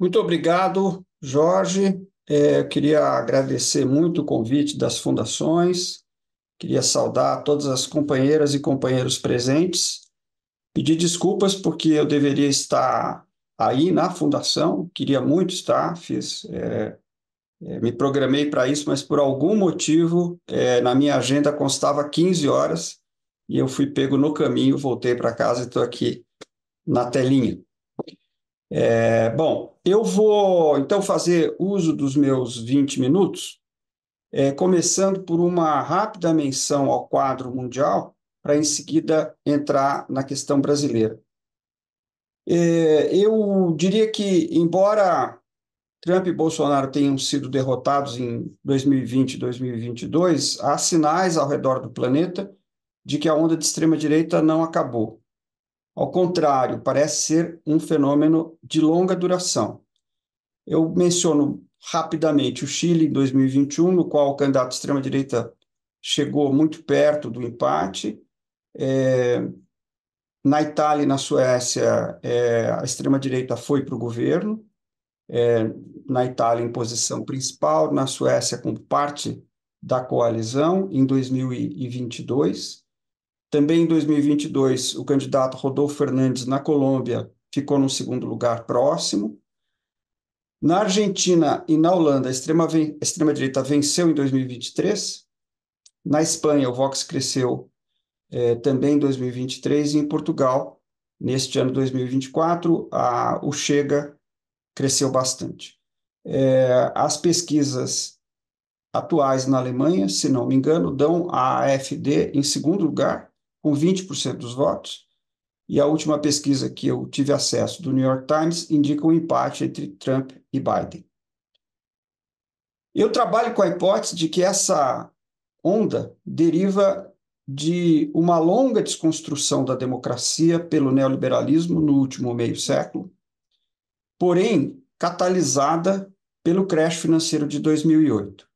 Muito obrigado, Jorge. É, queria agradecer muito o convite das fundações, queria saudar todas as companheiras e companheiros presentes, pedir desculpas porque eu deveria estar aí na fundação, queria muito estar, fiz, é, é, me programei para isso, mas por algum motivo é, na minha agenda constava 15 horas e eu fui pego no caminho, voltei para casa e estou aqui na telinha. É, bom, eu vou então fazer uso dos meus 20 minutos, é, começando por uma rápida menção ao quadro mundial, para em seguida entrar na questão brasileira. É, eu diria que, embora Trump e Bolsonaro tenham sido derrotados em 2020 e 2022, há sinais ao redor do planeta de que a onda de extrema-direita não acabou. Ao contrário, parece ser um fenômeno de longa duração. Eu menciono rapidamente o Chile em 2021, no qual o candidato extrema-direita chegou muito perto do empate. É, na Itália e na Suécia, é, a extrema-direita foi para o governo, é, na Itália em posição principal, na Suécia como parte da coalizão em 2022. Também em 2022, o candidato Rodolfo Fernandes, na Colômbia, ficou no segundo lugar próximo. Na Argentina e na Holanda, a extrema-direita extrema venceu em 2023. Na Espanha, o Vox cresceu eh, também em 2023. E em Portugal, neste ano 2024, a, o Chega cresceu bastante. É, as pesquisas atuais na Alemanha, se não me engano, dão a AFD em segundo lugar, com 20% dos votos, e a última pesquisa que eu tive acesso do New York Times indica um empate entre Trump e Biden. Eu trabalho com a hipótese de que essa onda deriva de uma longa desconstrução da democracia pelo neoliberalismo no último meio século, porém catalisada pelo crash financeiro de 2008.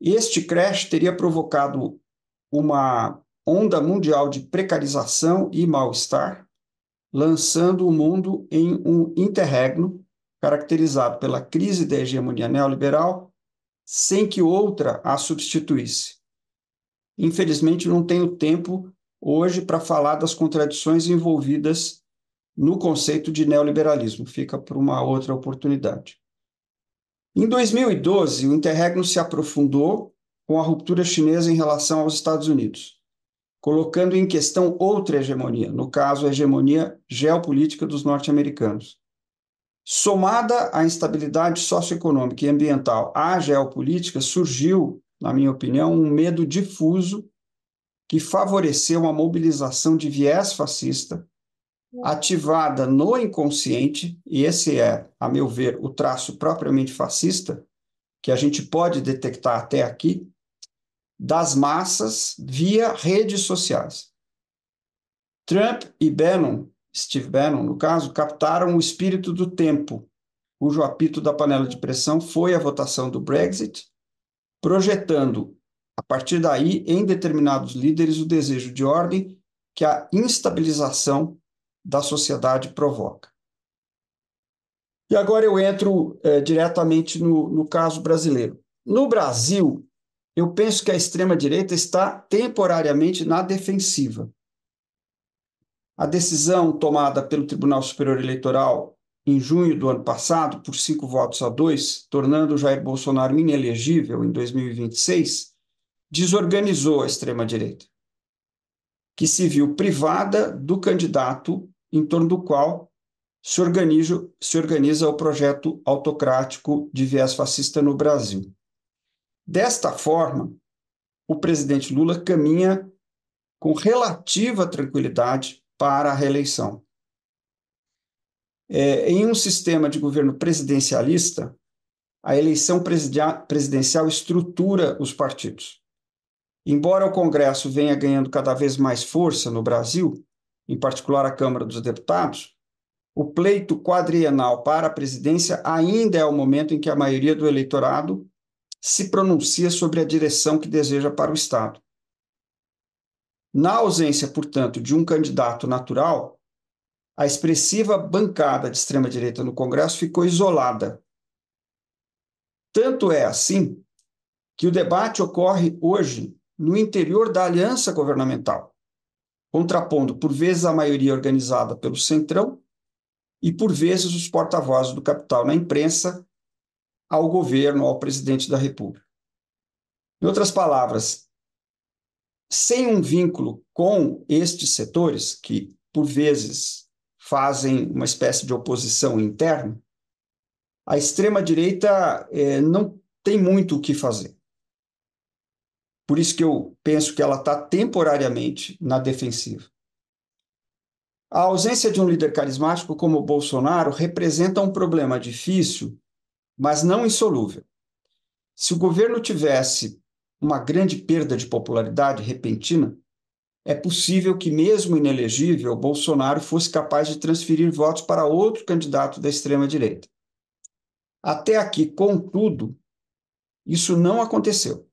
Este crash teria provocado uma onda mundial de precarização e mal-estar, lançando o mundo em um interregno caracterizado pela crise da hegemonia neoliberal, sem que outra a substituísse. Infelizmente, não tenho tempo hoje para falar das contradições envolvidas no conceito de neoliberalismo, fica para uma outra oportunidade. Em 2012, o interregno se aprofundou com a ruptura chinesa em relação aos Estados Unidos colocando em questão outra hegemonia, no caso, a hegemonia geopolítica dos norte-americanos. Somada à instabilidade socioeconômica e ambiental à geopolítica, surgiu, na minha opinião, um medo difuso que favoreceu a mobilização de viés fascista ativada no inconsciente, e esse é, a meu ver, o traço propriamente fascista, que a gente pode detectar até aqui, das massas via redes sociais. Trump e Bannon, Steve Bannon no caso, captaram o espírito do tempo, cujo apito da panela de pressão foi a votação do Brexit, projetando, a partir daí, em determinados líderes, o desejo de ordem que a instabilização da sociedade provoca. E agora eu entro é, diretamente no, no caso brasileiro. No Brasil, eu penso que a extrema-direita está temporariamente na defensiva. A decisão tomada pelo Tribunal Superior Eleitoral em junho do ano passado, por cinco votos a dois, tornando Jair Bolsonaro inelegível em 2026, desorganizou a extrema-direita, que se viu privada do candidato em torno do qual se organiza, se organiza o projeto autocrático de viés fascista no Brasil. Desta forma, o presidente Lula caminha com relativa tranquilidade para a reeleição. É, em um sistema de governo presidencialista, a eleição presidencial estrutura os partidos. Embora o Congresso venha ganhando cada vez mais força no Brasil, em particular a Câmara dos Deputados, o pleito quadrienal para a presidência ainda é o momento em que a maioria do eleitorado se pronuncia sobre a direção que deseja para o Estado. Na ausência, portanto, de um candidato natural, a expressiva bancada de extrema-direita no Congresso ficou isolada. Tanto é assim que o debate ocorre hoje no interior da aliança governamental, contrapondo por vezes a maioria organizada pelo Centrão e por vezes os porta-vozes do capital na imprensa ao governo, ao presidente da República. Em outras palavras, sem um vínculo com estes setores, que por vezes fazem uma espécie de oposição interna, a extrema-direita é, não tem muito o que fazer. Por isso que eu penso que ela está temporariamente na defensiva. A ausência de um líder carismático como Bolsonaro representa um problema difícil mas não insolúvel. Se o governo tivesse uma grande perda de popularidade repentina, é possível que, mesmo inelegível, Bolsonaro fosse capaz de transferir votos para outro candidato da extrema-direita. Até aqui, contudo, isso não aconteceu.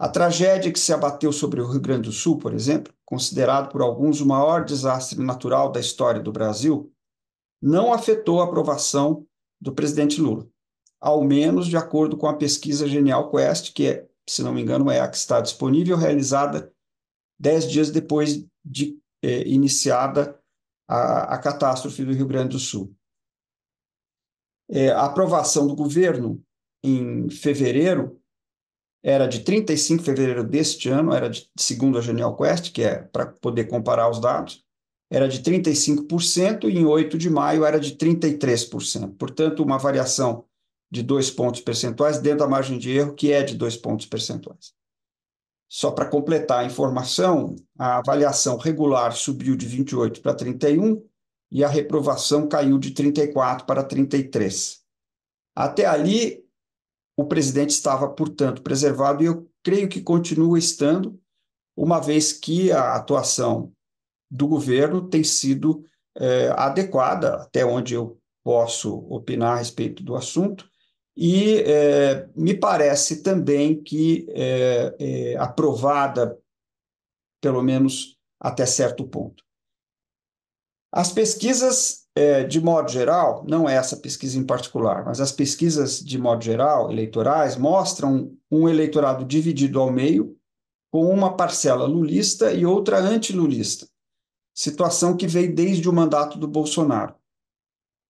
A tragédia que se abateu sobre o Rio Grande do Sul, por exemplo, considerado por alguns o maior desastre natural da história do Brasil, não afetou a aprovação do presidente Lula ao menos de acordo com a pesquisa Genial Quest, que, é, se não me engano, é a que está disponível, realizada dez dias depois de é, iniciada a, a, catástrofe do Rio Grande do Sul. É, a aprovação do governo em fevereiro era de 35 de fevereiro deste ano, era de, segundo a Genial Quest, que é para poder comparar os dados, era de 35% e em 8 de maio era de 33%. Portanto, uma variação de dois pontos percentuais dentro da margem de erro, que é de dois pontos percentuais. Só para completar a informação, a avaliação regular subiu de 28 para 31 e a reprovação caiu de 34 para 33. Até ali, o presidente estava, portanto, preservado e eu creio que continua estando, uma vez que a atuação do governo tem sido é, adequada, até onde eu posso opinar a respeito do assunto, e é, me parece também que é, é aprovada, pelo menos até certo ponto. As pesquisas, é, de modo geral, não é essa pesquisa em particular, mas as pesquisas, de modo geral, eleitorais, mostram um eleitorado dividido ao meio, com uma parcela lulista e outra antilulista, situação que veio desde o mandato do Bolsonaro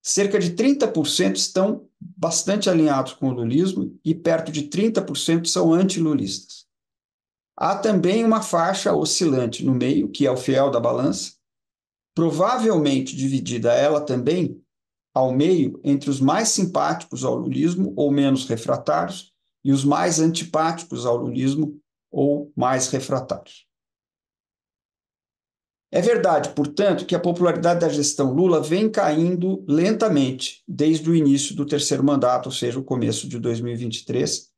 cerca de 30% estão bastante alinhados com o lulismo e perto de 30% são anti-lulistas. Há também uma faixa oscilante no meio, que é o fiel da balança, provavelmente dividida ela também ao meio entre os mais simpáticos ao lulismo ou menos refratários e os mais antipáticos ao lulismo ou mais refratários. É verdade, portanto, que a popularidade da gestão Lula vem caindo lentamente desde o início do terceiro mandato, ou seja, o começo de 2023,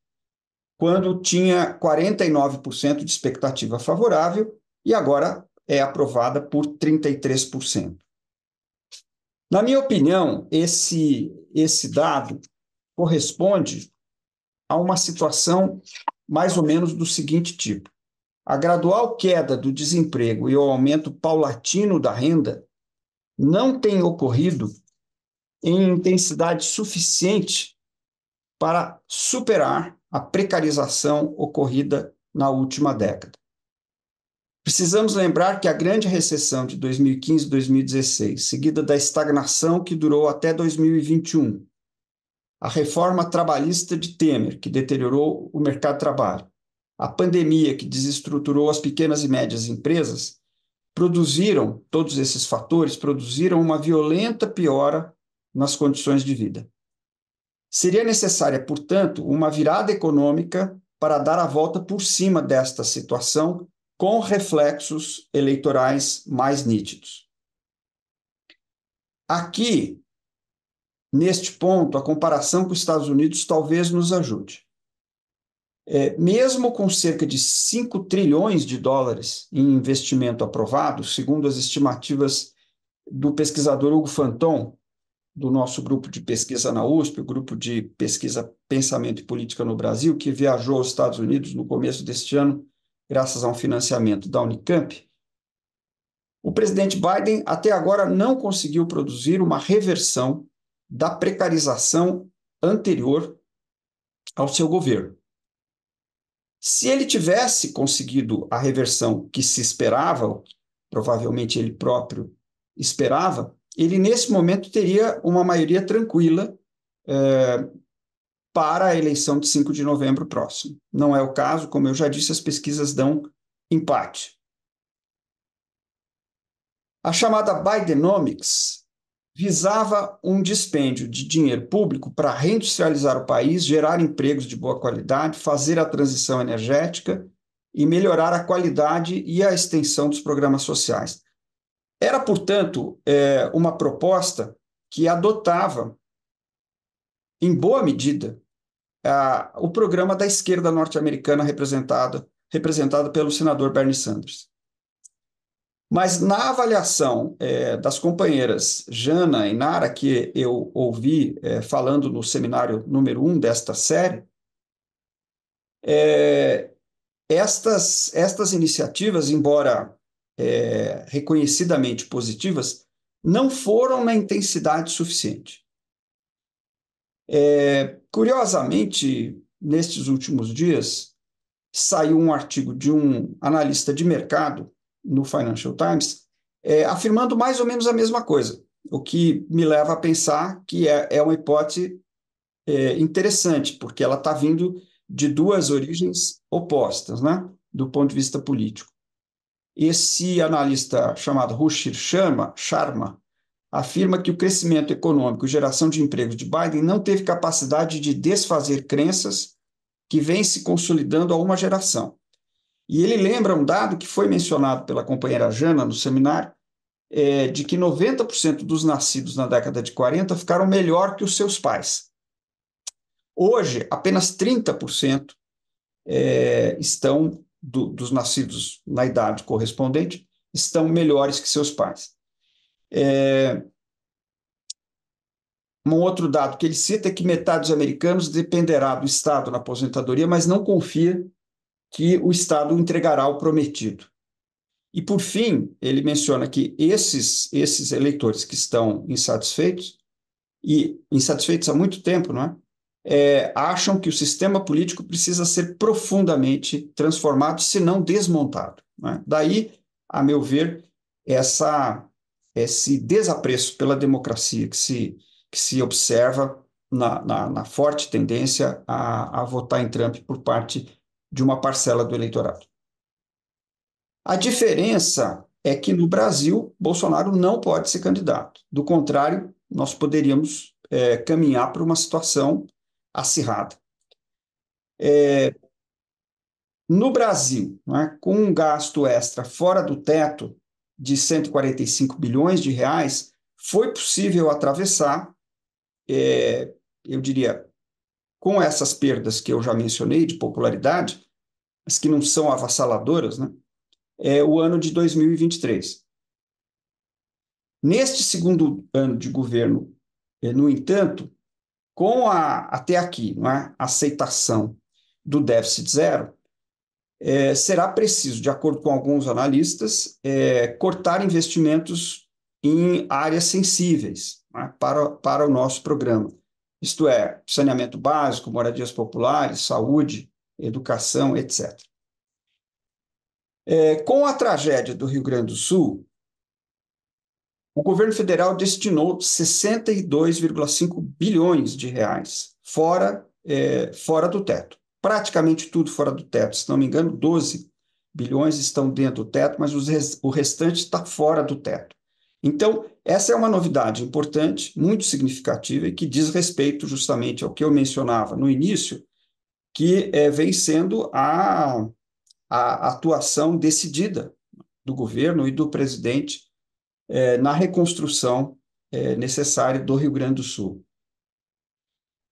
quando tinha 49% de expectativa favorável e agora é aprovada por 33%. Na minha opinião, esse, esse dado corresponde a uma situação mais ou menos do seguinte tipo: a gradual queda do desemprego e o aumento paulatino da renda não tem ocorrido em intensidade suficiente para superar a precarização ocorrida na última década. Precisamos lembrar que a grande recessão de 2015-2016, seguida da estagnação que durou até 2021, a reforma trabalhista de Temer, que deteriorou o mercado de trabalho, a pandemia que desestruturou as pequenas e médias empresas, produziram, todos esses fatores, produziram uma violenta piora nas condições de vida. Seria necessária, portanto, uma virada econômica para dar a volta por cima desta situação, com reflexos eleitorais mais nítidos. Aqui, neste ponto, a comparação com os Estados Unidos talvez nos ajude. É, mesmo com cerca de 5 trilhões de dólares em investimento aprovado, segundo as estimativas do pesquisador Hugo Fanton, do nosso grupo de pesquisa na USP, o grupo de pesquisa Pensamento e Política no Brasil, que viajou aos Estados Unidos no começo deste ano, graças a um financiamento da Unicamp, o presidente Biden até agora não conseguiu produzir uma reversão da precarização anterior ao seu governo. Se ele tivesse conseguido a reversão que se esperava, provavelmente ele próprio esperava, ele nesse momento teria uma maioria tranquila eh, para a eleição de 5 de novembro próximo. Não é o caso, como eu já disse, as pesquisas dão empate. A chamada Bidenomics visava um dispêndio de dinheiro público para reindustrializar o país, gerar empregos de boa qualidade, fazer a transição energética e melhorar a qualidade e a extensão dos programas sociais. Era, portanto, é, uma proposta que adotava, em boa medida, o programa da esquerda norte-americana representada representado pelo senador Bernie Sanders. Mas na avaliação é, das companheiras Jana e Nara, que eu ouvi é, falando no seminário número um desta série, é, estas, estas iniciativas, embora é, reconhecidamente positivas, não foram na intensidade suficiente. É, curiosamente, nestes últimos dias, saiu um artigo de um analista de mercado no Financial Times, é, afirmando mais ou menos a mesma coisa, o que me leva a pensar que é, é uma hipótese é, interessante, porque ela está vindo de duas origens opostas, né, do ponto de vista político. Esse analista chamado Rushir Sharma, Sharma afirma que o crescimento econômico e geração de emprego de Biden não teve capacidade de desfazer crenças que vêm se consolidando há uma geração e ele lembra um dado que foi mencionado pela companheira Jana no seminário, é, de que 90% dos nascidos na década de 40 ficaram melhor que os seus pais. Hoje, apenas 30% é, estão do, dos nascidos na idade correspondente estão melhores que seus pais. É, um outro dado que ele cita é que metade dos americanos dependerá do Estado na aposentadoria, mas não confia que o Estado entregará o prometido. E, por fim, ele menciona que esses, esses eleitores que estão insatisfeitos, e insatisfeitos há muito tempo, não é? é acham que o sistema político precisa ser profundamente transformado, se não desmontado. Não é? Daí, a meu ver, essa, esse desapreço pela democracia que se, que se observa na, na, na forte tendência a, a votar em Trump por parte de uma parcela do eleitorado. A diferença é que no Brasil, Bolsonaro não pode ser candidato. Do contrário, nós poderíamos é, caminhar para uma situação acirrada. É, no Brasil, né, com um gasto extra fora do teto de 145 bilhões de reais, foi possível atravessar, é, eu diria, com essas perdas que eu já mencionei de popularidade, mas que não são avassaladoras, né? é o ano de 2023. Neste segundo ano de governo, eh, no entanto, com a, até aqui, é, aceitação do déficit zero, é, será preciso, de acordo com alguns analistas, é, cortar investimentos em áreas sensíveis é, para, para o nosso programa isto é, saneamento básico, moradias populares, saúde, educação, etc. É, com a tragédia do Rio Grande do Sul, o governo federal destinou 62,5 bilhões de reais fora, é, fora do teto. Praticamente tudo fora do teto, se não me engano, 12 bilhões estão dentro do teto, mas os, o restante está fora do teto. Então, essa é uma novidade importante, muito significativa e que diz respeito justamente ao que eu mencionava no início, que é, vem sendo a, a atuação decidida do governo e do presidente é, na reconstrução é, necessária do Rio Grande do Sul.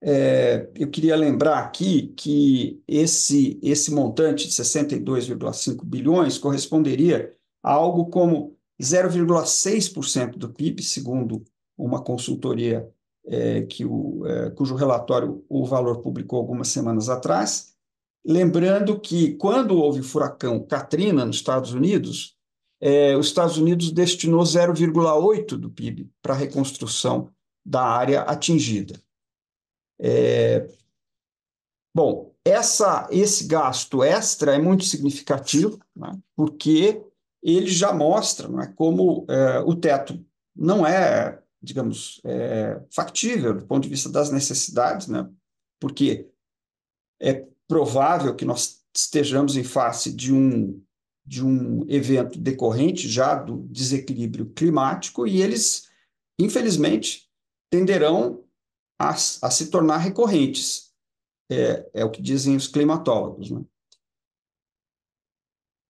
É, eu queria lembrar aqui que esse, esse montante de 62,5 bilhões corresponderia a algo como 0,6% do PIB, segundo uma consultoria é, que o, é, cujo relatório o Valor publicou algumas semanas atrás. Lembrando que, quando houve o furacão Katrina nos Estados Unidos, é, os Estados Unidos destinou 0,8% do PIB para a reconstrução da área atingida. É, bom, essa, esse gasto extra é muito significativo, né, porque ele já mostra não é, como é, o teto não é, digamos, é, factível do ponto de vista das necessidades, né? porque é provável que nós estejamos em face de um, de um evento decorrente já do desequilíbrio climático e eles, infelizmente, tenderão a, a se tornar recorrentes. É, é o que dizem os climatólogos. Né?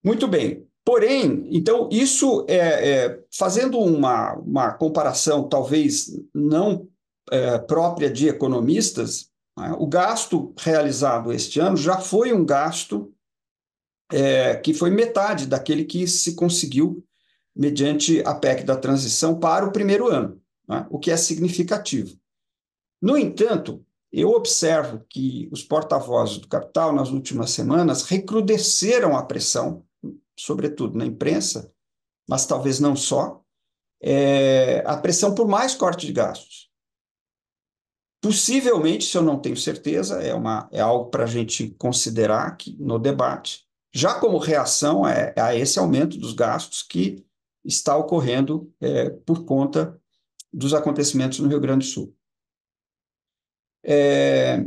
Muito bem. Porém, então, isso é, é fazendo uma, uma comparação, talvez não é, própria de economistas, né? o gasto realizado este ano já foi um gasto é, que foi metade daquele que se conseguiu mediante a PEC da transição para o primeiro ano, né? o que é significativo. No entanto, eu observo que os porta-vozes do capital, nas últimas semanas, recrudesceram a pressão sobretudo na imprensa, mas talvez não só, é, a pressão por mais corte de gastos. Possivelmente, se eu não tenho certeza, é, uma, é algo para a gente considerar aqui no debate, já como reação a, é, é a esse aumento dos gastos que está ocorrendo é, por conta dos acontecimentos no Rio Grande do Sul. É,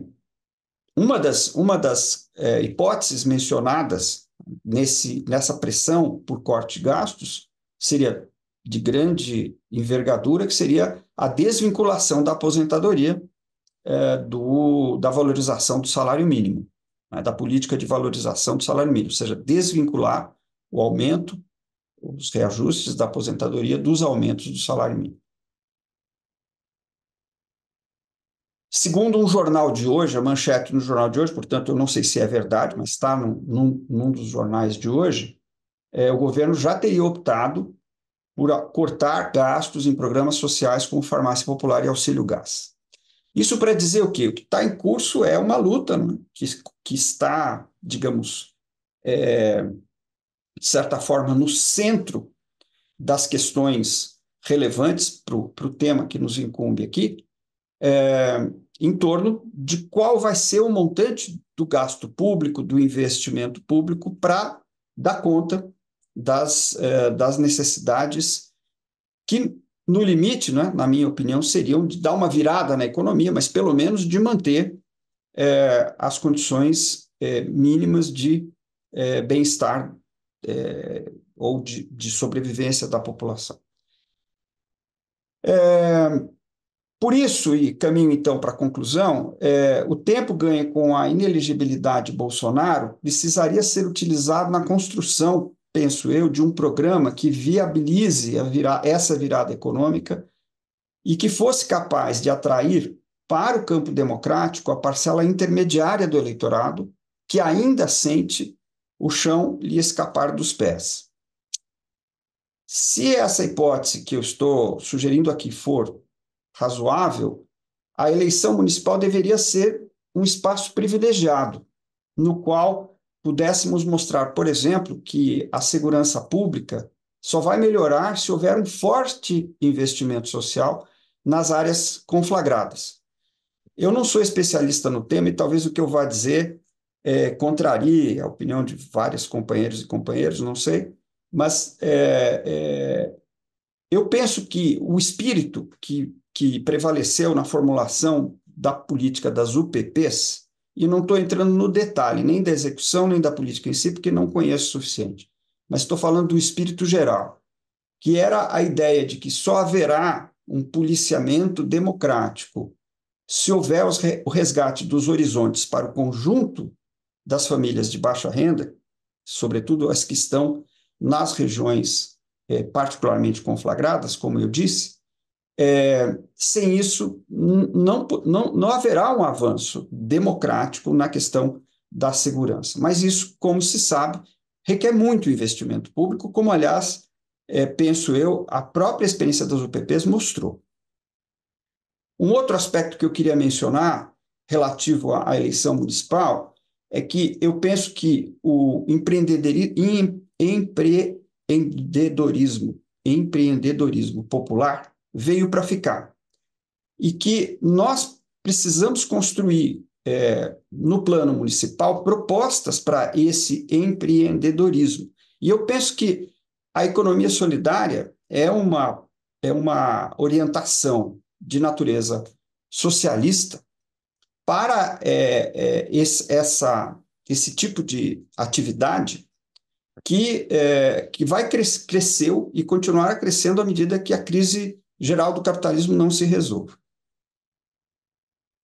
uma das, uma das é, hipóteses mencionadas nesse, nessa pressão por corte de gastos seria de grande envergadura, que seria a desvinculação da aposentadoria é, do, da valorização do salário mínimo, né, da política de valorização do salário mínimo, ou seja, desvincular o aumento, os reajustes da aposentadoria dos aumentos do salário mínimo. Segundo um jornal de hoje, a manchete no jornal de hoje, portanto, eu não sei se é verdade, mas está num, num, num dos jornais de hoje, é, o governo já teria optado por cortar gastos em programas sociais como farmácia popular e auxílio gás. Isso para dizer o quê? O que está em curso é uma luta né? que, que está, digamos, é, de certa forma, no centro das questões relevantes para o tema que nos incumbe aqui, é, em torno de qual vai ser o montante do gasto público, do investimento público, para dar conta das, é, das necessidades que, no limite, né, na minha opinião, seriam de dar uma virada na economia, mas pelo menos de manter é, as condições é, mínimas de é, bem-estar é, ou de, de sobrevivência da população. É, por isso, e caminho então para a conclusão, é, o tempo ganho com a ineligibilidade de Bolsonaro precisaria ser utilizado na construção, penso eu, de um programa que viabilize vira, essa virada econômica e que fosse capaz de atrair para o campo democrático a parcela intermediária do eleitorado, que ainda sente o chão lhe escapar dos pés. Se essa hipótese que eu estou sugerindo aqui for razoável, a eleição municipal deveria ser um espaço privilegiado, no qual pudéssemos mostrar, por exemplo, que a segurança pública só vai melhorar se houver um forte investimento social nas áreas conflagradas. Eu não sou especialista no tema e talvez o que eu vá dizer é, contrarie a opinião de vários companheiros e companheiras, não sei, mas é, é, eu penso que o espírito que que prevaleceu na formulação da política das UPPs, e não estou entrando no detalhe nem da execução nem da política em si, porque não conheço o suficiente, mas estou falando do espírito geral, que era a ideia de que só haverá um policiamento democrático se houver o resgate dos horizontes para o conjunto das famílias de baixa renda, sobretudo as que estão nas regiões eh, particularmente conflagradas, como eu disse, é, sem isso, não, não, não haverá um avanço democrático na questão da segurança. Mas isso, como se sabe, requer muito investimento público, como, aliás, é, penso eu, a própria experiência das UPPs mostrou. Um outro aspecto que eu queria mencionar, relativo à, à eleição municipal, é que eu penso que o empreendedorismo, empreendedorismo popular veio para ficar. E que nós precisamos construir é, no plano municipal propostas para esse empreendedorismo. E eu penso que a economia solidária é uma, é uma orientação de natureza socialista para é, é, esse, essa, esse tipo de atividade que, é, que vai cres cresceu e continuar crescendo à medida que a crise geral do capitalismo não se resolva.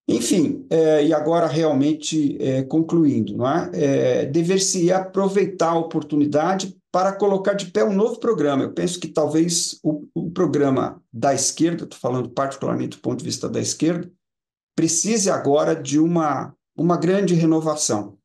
Enfim, é, e agora realmente é, concluindo, não é? é Dever-se aproveitar a oportunidade para colocar de pé um novo programa. Eu penso que talvez o, o programa da esquerda, estou falando particularmente do ponto de vista da esquerda, precise agora de uma, uma grande renovação.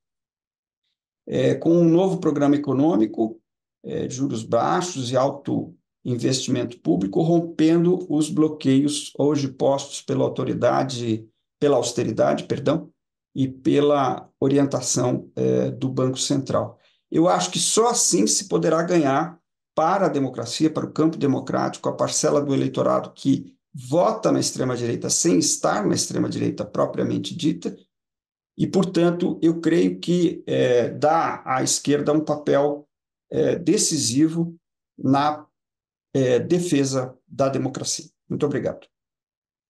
É, com um novo programa econômico, é, juros baixos e alto investimento público, rompendo os bloqueios hoje postos pela autoridade, pela austeridade, perdão, e pela orientação eh, do Banco Central. Eu acho que só assim se poderá ganhar para a democracia, para o campo democrático, a parcela do eleitorado que vota na extrema-direita sem estar na extrema-direita propriamente dita, e, portanto, eu creio que eh, dá à esquerda um papel eh, decisivo na é, defesa da democracia. Muito obrigado.